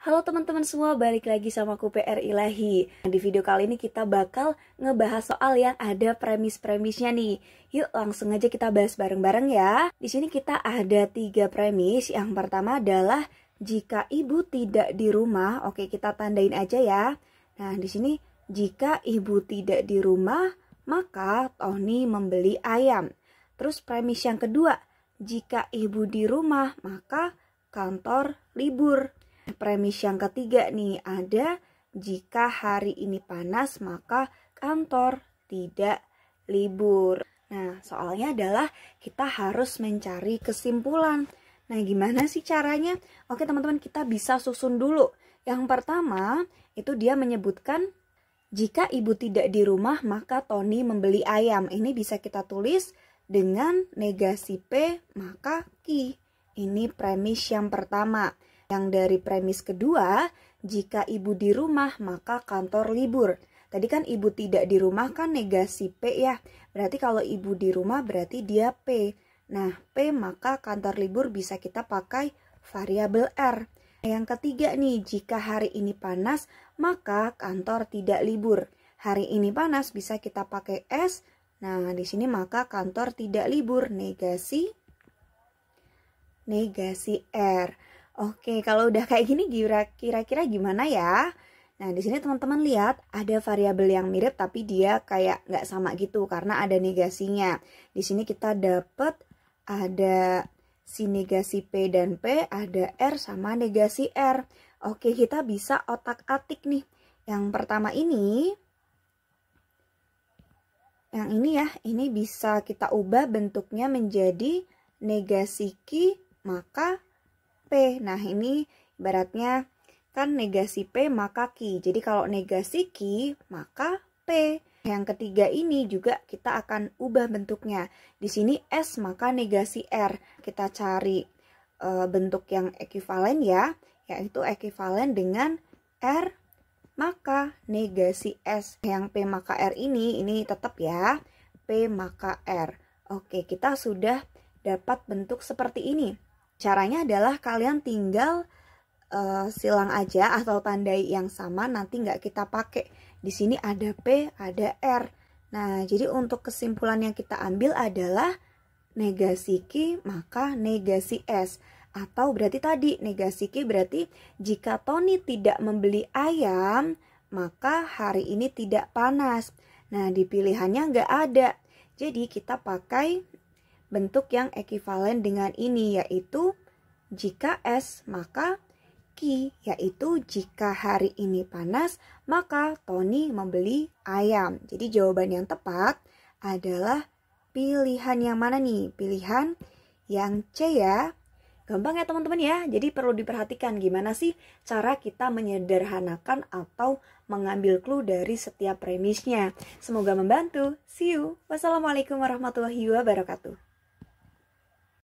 Halo teman-teman semua, balik lagi sama aku PR Ilahi. Di video kali ini kita bakal ngebahas soal yang ada premis-premisnya nih. Yuk langsung aja kita bahas bareng-bareng ya. Di sini kita ada tiga premis. Yang pertama adalah jika ibu tidak di rumah, oke kita tandain aja ya. Nah di sini jika ibu tidak di rumah, maka Tony membeli ayam. Terus premis yang kedua, jika ibu di rumah, maka kantor libur. Premis yang ketiga nih ada jika hari ini panas maka kantor tidak libur. Nah, soalnya adalah kita harus mencari kesimpulan. Nah, gimana sih caranya? Oke, teman-teman, kita bisa susun dulu. Yang pertama, itu dia menyebutkan jika ibu tidak di rumah, maka Tony membeli ayam. Ini bisa kita tulis dengan negasi P, maka Ki. Ini premis yang pertama. Yang dari premis kedua, jika ibu di rumah maka kantor libur. Tadi kan ibu tidak di rumah kan negasi P ya. Berarti kalau ibu di rumah berarti dia P. Nah, P maka kantor libur bisa kita pakai variabel R. Yang ketiga nih, jika hari ini panas maka kantor tidak libur. Hari ini panas bisa kita pakai S. Nah, di sini maka kantor tidak libur negasi negasi R. Oke, kalau udah kayak gini kira-kira gimana ya? Nah, di sini teman-teman lihat ada variabel yang mirip tapi dia kayak nggak sama gitu karena ada negasinya. Di sini kita dapat ada si negasi P dan P, ada R sama negasi R. Oke, kita bisa otak-atik nih. Yang pertama ini, yang ini ya, ini bisa kita ubah bentuknya menjadi negasi Q, maka P. Nah, ini ibaratnya kan negasi P maka Q. Jadi kalau negasi Q maka P. Yang ketiga ini juga kita akan ubah bentuknya. Di sini S maka negasi R. Kita cari e, bentuk yang ekuivalen ya, yaitu ekuivalen dengan R maka negasi S yang P maka R ini ini tetap ya P maka R. Oke, kita sudah dapat bentuk seperti ini. Caranya adalah kalian tinggal uh, silang aja atau tandai yang sama nanti nggak kita pakai. Di sini ada P, ada R. Nah, jadi untuk kesimpulan yang kita ambil adalah negasi Q maka negasi S. Atau berarti tadi negasi Q berarti jika Tony tidak membeli ayam, maka hari ini tidak panas. Nah, di pilihannya nggak ada. Jadi kita pakai bentuk yang ekivalen dengan ini yaitu jika es maka Ki yaitu jika hari ini panas maka Tony membeli ayam. Jadi jawaban yang tepat adalah pilihan yang mana nih? Pilihan yang C ya. Gampang ya teman-teman ya. Jadi perlu diperhatikan gimana sih cara kita menyederhanakan atau mengambil clue dari setiap premisnya. Semoga membantu. See you. Wassalamualaikum warahmatullahi wabarakatuh.